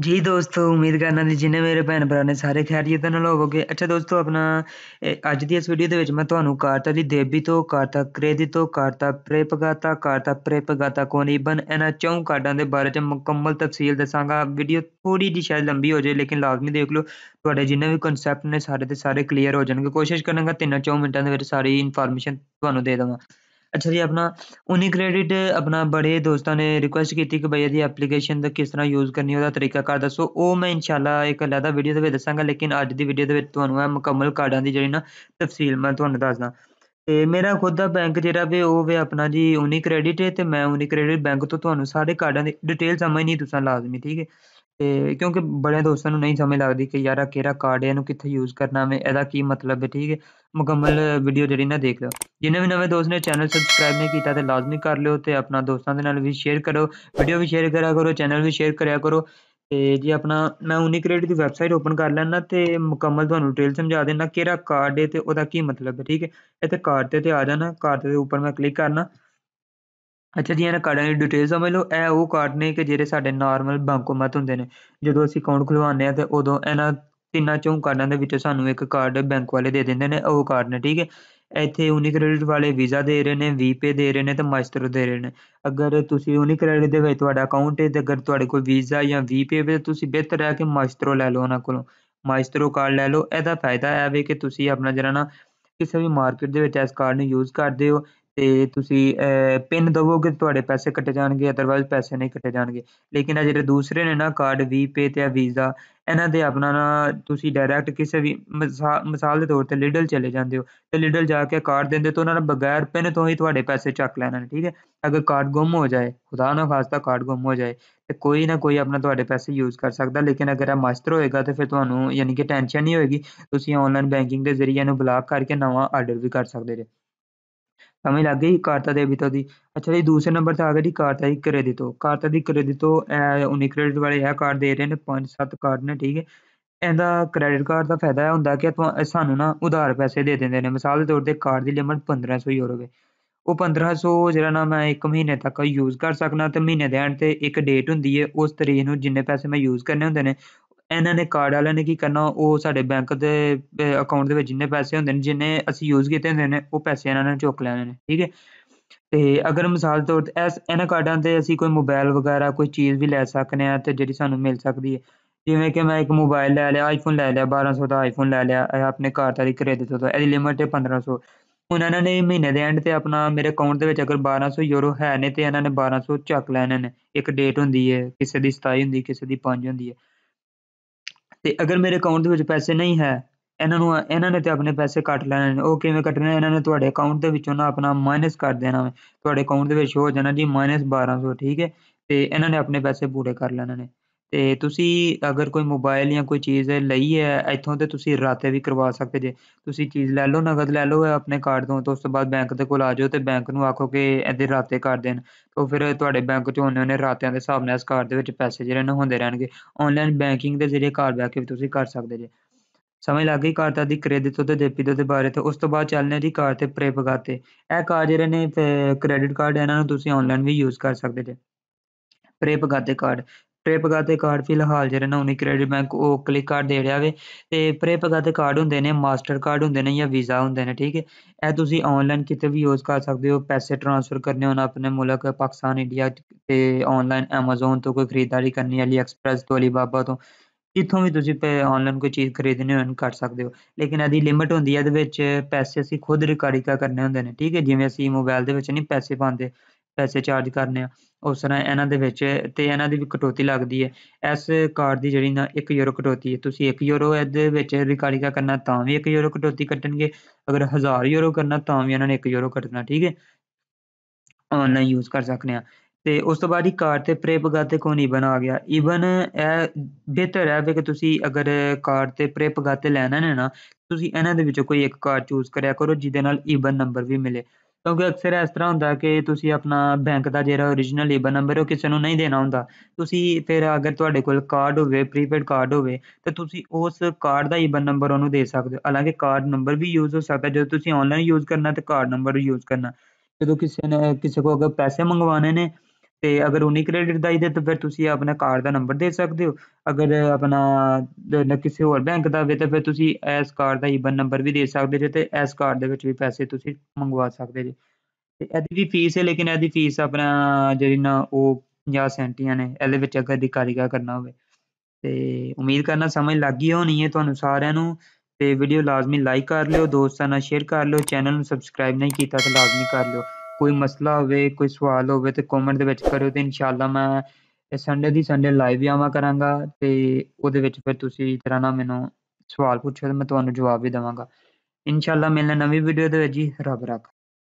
ਜੀ ਦੋਸਤੋ ਉਮੀਦ ਕਰਨਾ ਹਾਂ ਜਿੰਨੇ ਮੇਰੇ ਭੈਣ ਭਰਾ ਨੇ ਸਾਰੇ ਖੈਰੀਅਤ ਨਾਲ ਹੋਵੋਗੇ ਅੱਛਾ ਦੋਸਤੋ ਆਪਣਾ ਅੱਜ ਦੀ ਇਸ ਵੀਡੀਓ ਦੇ ਵਿੱਚ ਮੈਂ ਤੁਹਾਨੂੰ ਕਾਰਤਾ ਦੀ ਦੇਵੀ ਤੋਂ ਕਾਰਤਾ ਕ੍ਰੇਦੀ ਤੋਂ ਕਾਰਤਾ ਪ੍ਰੇਪਗਾਤਾ ਕਾਰਤਾ ਪ੍ਰੇਪਗਾਤਾ ਕੋਨੀਬਨ ਇਹਨਾਂ ਚੌਂ ਕਾਰਡਾਂ ਦੇ ਬਾਰੇ ਚ ਮੁਕੰਮਲ ਤਫਸੀਲ ਦੱਸਾਂਗਾ ਵੀਡੀਓ ਥੋੜੀ ਜਿਹੀ ਸ਼ਾਇਦ ਲੰਬੀ ਹੋ ਜਾਏ ਲੇਕਿਨ ਲਾਜ਼ਮੀ ਦੇਖ ਲਓ ਤੁਹਾਡੇ ਜਿੰਨੇ ਵੀ ਕਨਸੈਪਟ ਨੇ ਸਾਰੇ ਦੇ ਸਾਰੇ ਕਲੀਅਰ ਹੋ ਜਾਣਗੇ ਕੋਸ਼ਿਸ਼ ਕਰਾਂਗਾ ਤਿੰਨਾਂ ਚੌਂ ਮਿੰਟਾਂ ਦੇ ਵਿੱਚ ਸਾਰੀ ਇਨਫੋਰਮੇਸ਼ਨ ਤੁਹਾਨੂੰ ਦੇ ਦਵਾਂ अच्छा जी अपना क्रेडिट अपना बड़े दोस्तों ने रिक्वेस्ट की कि भाई एह्दी एप्लीकेशन दा किस तरह यूज करनी वह तरीका तरीकाकार दसो वो मैं इंशाला एक अलग वीडियो दे दसागा लेकिन अज्ज की वीडियो दे मुकम्मल कार्डा की जी तफसील मैं तुम्हें दसदा तो मेरा खुद का बैंक जेह्ड़ा वे वह ऐ अपना जी उनीक्रेडिट ऐ मैं में क्रेडिट बैंक तो थाह्नूं सारे कार्डा की डिटेल समझनी तुसें लाजमी ठीक है ਤੇ ਕਿਉਂਕਿ ਬੜਿਆਂ ਦੋਸਤਾਂ ਨੂੰ ਨਹੀਂ ਸਮਝ ਲੱਗਦੀ ਕਿ ਯਾਰ ਆ ਕਿਹੜਾ ਕਾਰਡ ਹੈ ਇਹਨੂੰ ਕਿੱਥੇ ਯੂਜ਼ ਕਰਨਾ ਵੇ ਇਹਦਾ ਕੀ ਮਤਲਬ ਹੈ ਠੀਕ ਹੈ ਮੁਕੰਮਲ ਵੀਡੀਓ ਜਿਹੜੀ ਨਾ ਦੇਖ ਲਓ ਜਿਨ੍ਹਾਂ ਵੀ ਨਵੇਂ ਦੋਸਤ ਨੇ ਚੈਨਲ ਸਬਸਕ੍ਰਾਈਬ ਨਹੀਂ ਕੀਤਾ ਤੇ ਲਾਜ਼ਮੀ ਕਰ ਲਿਓ ਤੇ ਆਪਣਾ ਦੋਸਤਾਂ ਦੇ ਨਾਲ ਵੀ ਸ਼ੇਅਰ ਕਰੋ ਵੀਡੀਓ ਵੀ ਸ਼ੇਅਰ ਕਰਿਆ ਕਰੋ ਚੈਨਲ ਵੀ ਸ਼ੇਅਰ ਕਰਿਆ ਕਰੋ ਤੇ ਜੀ ਆਪਣਾ ਮੈਂ ਉਨੀਕ੍ਰੀਏਟ ਦੀ ਵੈਬਸਾਈਟ ਓਪਨ ਕਰ ਲੈਣਾ ਤੇ ਮੁਕੰਮਲ ਤੁਹਾਨੂੰ ਡਿਟੇਲ ਸਮਝਾ ਦੇਣਾ ਕਿਹੜਾ ਕਾਰਡ ਹੈ ਤੇ ਉਹਦਾ ਕੀ ਮਤਲਬ ਹੈ ਠੀਕ ਹੈ ਇੱਥੇ ਕਾਰਡ ਤੇ ਤੇ ਆ ਜਾਣਾ ਕਾਰਡ ਦੇ ਉੱਪਰ ਮੈਂ ਕਲਿੱਕ ਕਰਨਾ ਅੱਛਾ ਜੀ ਇਹਨਾਂ ਕਾਰਡਾਂ ਦੀ ਡਿਟੇਲ ਸਮਝ ਲਓ ਇਹ ਉਹ ਕਾਰਡ ਨੇ ਕਿ ਜਿਹੜੇ ਸਾਡੇ ਨਾਰਮਲ ਬੈਂਕੋਂ ਮਤ ਹੁੰਦੇ ਨੇ ਜਦੋਂ ਅਸੀਂ ਅਕਾਊਂਟ ਖੁਲਵਾਉਂਦੇ ਆ ਤੇ ਉਦੋਂ ਇਹਨਾਂ ਤਿੰਨਾਂ ਚੋਂ ਕਾਰਡਾਂ ਦੇ ਵਿੱਚੋਂ ਸਾਨੂੰ ਇੱਕ ਕਾਰਡ ਬੈਂਕ ਵਾਲੇ ਦੇ ਦਿੰਦੇ ਨੇ ਉਹ ਕਾਰਡ ਨੇ ਠੀਕ ਹੈ ਇੱਥੇ ਉਨੀ ਕ੍ਰੈਡਿਟ ਵਾਲੇ ਵੀਜ਼ਾ ਦੇ ਰਹੇ ਨੇ ਵੀਪੇ ਦੇ ਰਹੇ ਨੇ ਤੇ ਮਾਸਟਰ ਦੇ ਰਹੇ ਨੇ ਅਗਰ ਤੁਸੀਂ ਉਨੀ ਕ੍ਰੈਡਿਟ ਦੇ ਵਿੱਚ ਤੁਹਾਡਾ ਅਕਾਊਂਟ ਹੈ ਤੇ ਅਗਰ ਤੁਹਾਡੇ ਕੋਲ ਵੀਜ਼ਾ ਜਾਂ ਵੀਪੇ ਵੇ ਤੁਸੀਂ ਬਿਹਤਰ ਹੈ ਕਿ ਮਾਸਟਰੋ ਲੈ ਲਓ ਉਹਨਾਂ ਕੋਲੋਂ ਮਾਸਟਰੋ ਕਾਰਡ ਲੈ ਲਓ ਇਹਦਾ ਫਾਇਦਾ ਹੈ ਵੀ ਕਿ ਤੁਸੀਂ ਆਪਣਾ ਜਿਹੜਾ ਨਾ ਕਿਸੇ ਵੀ ਮਾਰਕੀਟ ਦੇ ਵਿੱਚ ਇਸ ਕਾਰਡ ਨੂੰ ਯੂਜ਼ ਕਰਦੇ ਹੋ ਤੇ ਤੁਸੀਂ ਪਿੰਨ ਦਵੋਗੇ ਤੁਹਾਡੇ ਪੈਸੇ ਕੱਟੇ ਜਾਣਗੇ ਅਦਰਵਾਇਜ਼ ਪੈਸੇ ਨਹੀਂ ਕੱਟੇ ਜਾਣਗੇ ਲੇਕਿਨ ਆ ਜਿਹੜੇ ਦੂਸਰੇ ਨੇ ਨਾ ਕਾਰਡ ਵੀਪੇ ਤੇ ਆ ਵੀਜ਼ਾ ਇਹਨਾਂ ਦੇ ਆਪਣਾ ਨਾ ਤੁਸੀਂ ਡਾਇਰੈਕਟ ਕਿਸੇ ਵੀ ਮਿਸਾਲ ਦੇ ਤੌਰ ਤੇ ਲਿਡਲ ਚਲੇ ਜਾਂਦੇ ਹੋ ਤੇ ਲਿਡਲ ਜਾ ਕੇ ਕਾਰਡ ਦਿੰਦੇ ਤਾਂ ਉਹਨਾਂ ਨੇ ਬਗੈਰ ਪਿੰਨ ਤੋਂ ਹੀ ਤੁਹਾਡੇ ਪੈਸੇ ਚੱਕ ਲੈਣਾ ਠੀਕ ਹੈ ਅਗਰ ਕਾਰਡ ਗੁੰਮ ਹੋ ਜਾਏ ਖੁਦਾ ਨਾ ਖਾਸਤਾ ਕਾਰਡ ਗੁੰਮ ਹੋ ਜਾਏ ਤੇ ਕੋਈ ਨਾ ਕੋਈ ਆਪਣਾ ਤੁਹਾਡੇ ਪੈਸੇ ਯੂਜ਼ ਕਰ ਸਕਦਾ ਲੇਕਿਨ ਅਗਰ ਆ ਮਾਸਟਰ ਹੋਏਗਾ ਤੇ ਫਿਰ ਤੁਹਾਨੂੰ ਯਾਨੀ ਕਿ ਟੈਨਸ਼ਨ ਨਹੀਂ ਹੋਏਗੀ ਤੁਸੀਂ ਆਨਲਾਈਨ ਬੈਂਕਿੰਗ ਦੇ ਜ਼ਰੀਏ ਇਹਨੂੰ ਬਲਾਕ ਕਰਕੇ ਨਵਾਂ ਆਰਡਰ ਵੀ ਕਰ ਸਕਦੇ ਜੇ ਗਈ ਕਾਰਤਾ ਦੇ कार्ता ਦੀ ਅੱਛਾ ਜੀ ਦੂਸਰੇ ਨੰਬਰ ਤੇ ਆ आ ਜੀ ਕਾਰਤਾ ਦੀ ਕ੍ਰੈਡਿਟ ਤੋਂ ਕਾਰਤਾ ਦੀ क्रेडिटो ਉਹਨੇ ਕ੍ਰੈਡਿਟ ਵਾਲੇ ਇਹ ਕਾਰਡ ਦੇ ਰਹੇ ਨੇ ਪੰਜ ਸੱਤ ਕਾਰਡ ਨੇ ਠੀਕ ਹੈ ਇਹਦਾ ਕ੍ਰੈਡਿਟ ਕਾਰਡ ਦਾ ਫਾਇਦਾ ਇਹ ਹੁੰਦਾ ਕਿ ਸਾਨੂੰ ਨਾ ਉਧਾਰ ਪੈਸੇ ਦੇ ਦਿੰਦੇ ਨੇ ਮਿਸਾਲ ਦੇ ਤੌਰ ਤੇ ਕਾਰਡ ਦੀ ਲਿਮਟ 1500 ਯੂਰੋ ਹੈ ਉਹ 1500 ਜਿਹੜਾ ਨਾ ਮੈਂ 1 ਮਹੀਨੇ ਤੱਕ ਯੂਜ਼ ਕਰ ਸਕਣਾ ਤੇ ਮਹੀਨੇ ਦੇ ਐਂਡ ਤੇ ਇੱਕ ਡੇਟ ਹੁੰਦੀ ਹੈ ਉਸ ਤਰੀਕ ਨੂੰ ਜਿੰਨੇ ਪੈਸੇ ਮੈਂ ਯੂਜ਼ ਕਰਨੇ ਹੁੰਦੇ ਨੇ ਇਹਨਾਂ ਨੇ ਕਾਰਡ ਵਾਲਿਆਂ ਨੇ ਕੀ ਕਰਨਾ ਉਹ ਸਾਡੇ ਬੈਂਕ ਦੇ ਅਕਾਊਂਟ ਦੇ ਵਿੱਚ ਜਿੰਨੇ ਪੈਸੇ ਹੁੰਦੇ ਨੇ ਜਿੰਨੇ ਅਸੀਂ ਯੂਜ਼ ਕੀਤੇ ਹੁੰਦੇ ਨੇ ਉਹ ਪੈਸੇ ਇਹਨਾਂ ਨੇ ਚੁੱਕ ਲੈਣੇ ਨੇ ਠੀਕ ਹੈ ਤੇ ਅਗਰ ਮਿਸਾਲ ਤੌਰ ਤੇ ਇਸ ਇਹਨਾਂ ਕਾਰਡਾਂ ਤੇ ਅਸੀਂ ਕੋਈ ਮੋਬਾਈਲ ਵਗੈਰਾ ਕੋਈ ਚੀਜ਼ ਵੀ ਲੈ ਸਕਨੇ ਆ ਤੇ ਜਿਹੜੀ ਸਾਨੂੰ ਮਿਲ ਸਕਦੀ ਹੈ ਜਿਵੇਂ ਕਿ ਮੈਂ ਇੱਕ ਮੋਬਾਈਲ ਲੈ ਲਿਆ ਆਈਫੋਨ ਲੈ ਲਿਆ 1200 ਦਾ ਆਈਫੋਨ ਲੈ ਲਿਆ ਆਪਣੇ ਘਰ ਦਾ ਖਰੀਦ ਦਿੱਤਾ ਇਹਦੀ ਲਿਮਿਟ ਹੈ 1500 ਹੁਣ ਇਹਨਾਂ ਨੇ ਮਹੀਨੇ ਦੇ ਐਂਡ ਤੇ ਆਪਣਾ ਮੇਰੇ ਅਕਾਊਂਟ ਦੇ ਵਿੱਚ ਅਗਰ 1200 ਯੂਰੋ ਹੈ ਨੇ ਤੇ ਇਹਨਾਂ ਨੇ 1200 ਚੱਕ ਲੈਣੇ ਨੇ ਇੱਕ ਡੇਟ ਹੁੰਦੀ ਹੈ ਕਿਸੇ ਦੀ 27 ਹੁੰਦੀ ਕਿਸੇ ਦੀ 5 ਹੁੰਦੀ ਹੈ ਤੇ ਅਗਰ ਮੇਰੇ ਅਕਾਊਂਟ ਦੇ ਵਿੱਚ ਪੈਸੇ ਨਹੀਂ ਹੈ ਇਹਨਾਂ ਨੂੰ ਇਹਨਾਂ ਨੇ ਤੇ ਆਪਣੇ ਪੈਸੇ ਕੱਟ ਲੈਣੇ ਨੇ ਉਹ ਕਿਵੇਂ ਕੱਟਣੇ ਇਹਨਾਂ ਨੇ ਤੁਹਾਡੇ ਅਕਾਊਂਟ ਦੇ ਵਿੱਚੋਂ ਨਾ ਆਪਣਾ ਮਾਈਨਸ ਕਰ ਦੇਣਾ ਤੁਹਾਡੇ ਅਕਾਊਂਟ ਦੇ ਵਿੱਚ ਹੋ ਜਾਣਾ ਜੀ -1200 ਠੀਕ ਹੈ ਤੇ ਇਹਨਾਂ ਨੇ ਆਪਣੇ ਪੈਸੇ ਪੂਰੇ ਕਰ ਲੈਣੇ ਨੇ ਤੇ ਤੁਸੀਂ ਅਗਰ ਕੋਈ ਮੋਬਾਈਲ ਜਾਂ ਕੋਈ ਚੀਜ਼ ਲਈ ਹੈ ਇੱਥੋਂ ਤੇ ਤੁਸੀਂ ਰਾਤੇ ਵੀ ਕਰਵਾ ਸਕਦੇ ਜੇ ਤੁਸੀਂ ਚੀਜ਼ ਲੈ ਲਓ ਨਗਦ ਲੈ ਲਓ ਆਪਣੇ ਕਾਰਡ ਤੋਂ ਤੇ ਉਸ ਤੋਂ ਬਾਅਦ ਬੈਂਕ ਦੇ ਕੋਲ ਆ ਜਾਓ ਤੇ ਬੈਂਕ ਨੂੰ ਆਖੋ ਕਿ ਇਹਦੇ ਰਾਤੇ ਕਰ ਦੇਣ ਉਹ ਫਿਰ ਤੁਹਾਡੇ ਬੈਂਕ ਚ ਉਹਨੇ ਉਹਨੇ ਰਾਤਿਆਂ ਦੇ ਹਿਸਾਬ ਨਾਲ ਇਸ ਕਾਰਡ ਦੇ ਵਿੱਚ ਪੈਸੇ ਜਿਹੜੇ ਨੇ ਹੁੰਦੇ ਰਹਿਣਗੇ ਆਨਲਾਈਨ ਬੈਂਕਿੰਗ ਦੇ ਜ਼ਰੀਏ ਕਾਰਡ ਬੈਕ ਵੀ ਤੁਸੀਂ ਕਰ ਸਕਦੇ ਜੇ ਸਮਝ ਲੱਗ ਗਈ ਕਾਰਤਾ ਦੀ ਕ੍ਰੈਡਿਟ ਤੋਂ ਤੇ ਡੈਬਿਟ ਦੇ ਬਾਰੇ ਤੇ ਉਸ ਤੋਂ ਬਾਅਦ ਚੱਲਨੇ ਦੀ ਕਾਰਡ ਤੇ ਪ੍ਰੇ ਭਗਾਤੇ ਇਹ ਕਾਰਡ ਜਿਹੜੇ ਨੇ ਕ੍ਰੈਡਿਟ ਕਾਰਡ ਇਹਨਾਂ ਨੂੰ ਤੁਸੀਂ ਆਨਲਾਈਨ ਵੀ ਯੂਜ਼ ਕਰ ਸਕਦੇ ਜੇ ਪ੍ਰੇ ਭਗਾਤੇ ਕਾਰਡ ਪ੍ਰੇਪਗਾ ਤੇ ਕਾਰਡ ਫਿਲਹਾਲ ਜਿਹੜੇ ਨਾ ਉਹਨੇ ਕ੍ਰੈਡਿਟ ਬੈਂਕ ਉਹ ਕਲਿੱਕ ਕਾਰਡ ਦੇ ਰਿਹਾ ਵੇ ਤੇ ਪ੍ਰੇਪਗਾ ਤੇ ਕਾਰਡ ਹੁੰਦੇ ਨੇ ਮਾਸਟਰ ਕਾਰਡ ਹੁੰਦੇ ਨੇ ਜਾਂ ਵੀਜ਼ਾ ਹੁੰਦੇ ਨੇ ਠੀਕ ਹੈ ਇਹ ਤੁਸੀਂ ਆਨਲਾਈਨ ਕਿਤੇ ਵੀ ਯੂਜ਼ ਕਰ ਸਕਦੇ ਹੋ ਪੈਸੇ ਟ੍ਰਾਂਸਫਰ ਕਰਨੇ ਹੋਣ ਆਪਣੇ ਮੁਲਕ ਪਾਕਿਸਤਾਨ ਇੰਡੀਆ ਤੇ ਆਨਲਾਈਨ Amazon ਤੋਂ ਕੋਈ ਖਰੀਦਦਾਰੀ ਕਰਨੀ ਹੈ ਅਲੀ ਐਕਸਪ੍ਰੈਸ ਤੋਂ ਅਲੀਬਾਬਾ ਤੋਂ ਜਿੱਥੋਂ ਵੀ ਤੁਸੀਂ ਆਨਲਾਈਨ ਕੋਈ ਚੀਜ਼ ਖਰੀਦਣੀ ਹੋਣ ਕਰ ਸਕਦੇ ਹੋ ਲੇਕਿਨ ਇਹਦੀ ਲਿਮਿਟ ਹੁੰਦੀ ਹੈ ਇਹਦੇ ਵਿੱਚ ਪੈਸੇ ਅਸੀਂ ਖੁਦ ਰਿਕਾਰਡਿਕਾ ਕਰਨੇ ਹੁੰਦੇ ਨੇ ਠੀਕ ਹੈ ਜਿਵੇਂ ਅਸੀਂ ਮੋਬਾਈਲ ਦੇ ਵਿੱਚ ਨਹੀਂ ਪੈਸੇ ਪਾਉਂਦੇ ਪੈਸੇ ਚਾਰਜ ਕਰਨੇ ਆ ਉਸ ਤਰ੍ਹਾਂ ਇਹਨਾਂ ਦੇ ਵਿੱਚ ਤੇ ਇਹਨਾਂ ਦੀ ਵੀ ਕਟੌਤੀ ਲੱਗਦੀ ਹੈ ਇਸ ਕਾਰਡ ਦੀ ਜਿਹੜੀ ਨਾ 1 ਯੂਰੋ ਕਟੌਤੀ ਹੈ ਤੁਸੀਂ 1 ਯੂਰੋ ਇਹਦੇ ਵਿੱਚ ਰਿਕਾਰਡਿੰਗ ਕਰਨਾ ਤਾਂ ਵੀ 1 ਯੂਰੋ ਕਟੌਤੀ ਕੱਟਣਗੇ ਅਗਰ 1000 ਯੂਰੋ ਕਰਨਾ ਤਾਂ ਵੀ ਇਹਨਾਂ ਨੇ 1 ਯੂਰੋ ਕੱਟਣਾ ਠੀਕ ਹੈ ਆਨਲਾਈਨ ਯੂਜ਼ ਕਰ ਸਕਦੇ ਆ ਤੇ ਉਸ ਤੋਂ ਬਾਅਦ ਹੀ ਕਾਰਡ ਤੇ ਪ੍ਰੇਪਗਾ ਤੇ ਕੋਣ ਇਬਨ ਆ ਗਿਆ ਇਬਨ ਇਹ ਬਿਹਤਰ ਹੈ ਕਿ ਤੁਸੀਂ ਅਗਰ ਕਾਰਡ ਤੇ ਪ੍ਰੇਪਗਾ ਤੇ ਲੈਣਾ ਨੇ ਨਾ ਤੁਸੀਂ ਇਹਨਾਂ ਦੇ ਵਿੱਚੋਂ ਕੋਈ ਇੱਕ ਕਾਰਡ ਚੂਜ਼ ਕਰਿਆ ਕਰੋ ਜਿਹਦੇ ਨਾਲ ਇਬਨ ਨੰਬਰ ਵੀ ਮਿਲੇ ਕਿਉਂਕਿ ਅਕਸਰ ਇਸ ਤਰ੍ਹਾਂ ਹੁੰਦਾ ਕਿ ਤੁਸੀਂ ਆਪਣਾ ਬੈਂਕ ਦਾ ਜਿਹੜਾ origignal ਲੇਬਰ ਨੰਬਰ ਉਹ ਕਿਸੇ ਨੂੰ ਨਹੀਂ ਦੇਣਾ ਹੁੰਦਾ ਤੁਸੀਂ ਫਿਰ ਅਗਰ ਤੁਹਾਡੇ ਕੋਲ ਕਾਰਡ ਹੋਵੇ ਪ੍ਰੀਪੇਡ ਕਾਰਡ ਹੋਵੇ ਤਾਂ ਤੁਸੀਂ ਉਸ ਕਾਰਡ ਦਾ ਈਬਨ ਨੰਬਰ ਉਹਨੂੰ ਦੇ ਸਕਦੇ ਹੋ ਹਾਲਾਂਕਿ ਕਾਰਡ ਨੰਬਰ ਵੀ ਯੂਜ਼ ਹੋ ਸਕਦਾ ਜਦੋਂ ਤੁਸੀਂ ਆਨਲਾਈਨ ਯੂਜ਼ ਕਰਨਾ ਤੇ ਕਾਰਡ ਨੰਬਰ ਯੂਜ਼ ਕਰਨਾ ਜਦੋਂ ਕਿਸੇ ਨੇ ਕਿਸੇ ਕੋਲੋਂ ਅਗਰ ਪੈਸੇ ਮੰਗਵਾਉਣੇ ਨੇ ਤੇ ਅਗਰ 19 ਕ੍ਰੈਡਿਟ ਦਾ ਹੀ ਦੇ ਤਾਂ ਫਿਰ ਤੁਸੀਂ ਆਪਣਾ ਕਾਰਡ ਦਾ ਨੰਬਰ ਦੇ ਸਕਦੇ ਹੋ ਅਗਰ ਆਪਣਾ ਕਿਸੇ ਹੋਰ ਬੈਂਕ ਦਾ ਵੇ ਤਾਂ ਫਿਰ ਤੁਸੀਂ ਇਸ ਕਾਰਡ ਦਾ IBAN ਨੰਬਰ ਵੀ ਦੇ ਸਕਦੇ ਜੇ ਤੇ ਇਸ ਕਾਰਡ ਦੇ ਵਿੱਚ ਵੀ ਪੈਸੇ ਤੁਸੀਂ ਮੰਗਵਾ ਸਕਦੇ ਜੇ ਤੇ ਇਹਦੀ ਵੀ ਫੀਸ ਹੈ ਲੇਕਿਨ ਇਹਦੀ ਫੀਸ ਆਪਣਾ ਜਿਹੜੀ ਨਾ ਉਹ 50 ਸੈਂਟੀਆਂ ਨੇ ਇਹਦੇ ਵਿੱਚ ਅਗਰ ਕਾਰੀਗਰ ਕਰਨਾ ਹੋਵੇ ਤੇ ਉਮੀਦ ਕਰਨਾ ਸਮਝ ਲੱਗ ਗਈ ਹੋਣੀ ਹੈ ਤੁਹਾਨੂੰ ਸਾਰਿਆਂ ਨੂੰ ਤੇ ਵੀਡੀਓ ਲਾਜ਼ਮੀ ਲਾਈਕ ਕਰ ਲਿਓ ਦੋਸਤਾਂ ਨਾਲ ਸ਼ੇਅਰ ਕਰ ਲਿਓ ਚੈਨਲ ਨੂੰ ਸਬਸਕ੍ਰਾਈਬ ਨਹੀਂ ਕੀਤਾ ਤਾਂ ਲਾਜ਼ਮੀ ਕਰ ਲਿਓ ਕੋਈ ਮਸਲਾ ਹੋਵੇ ਕੋਈ ਸਵਾਲ ਹੋਵੇ ਤੇ ਕਮੈਂਟ ਦੇ ਵਿੱਚ ਕਰਿਓ ਤੇ ਇਨਸ਼ਾਅੱਲਾ ਮੈਂ ਸੰਡੇ ਦੀ ਸੰਡੇ ਲਾਈਵ ਵੀ ਆਵਾਂ ਕਰਾਂਗਾ ਤੇ ਉਹਦੇ ਵਿੱਚ ਫਿਰ ਤੁਸੀਂ ਤਰ੍ਹਾਂ ਨਾਲ ਮੈਨੂੰ ਸਵਾਲ ਪੁੱਛੋ ਤੇ ਮੈਂ ਤੁਹਾਨੂੰ ਜਵਾਬ ਵੀ ਦੇਵਾਂਗਾ ਇਨਸ਼ਾਅੱਲਾ ਮਿਲਣਾ ਨਵੀਂ ਵੀਡੀਓ ਦੇ ਵਿੱਚ ਜੀ ਰੱਬ ਰੱਖ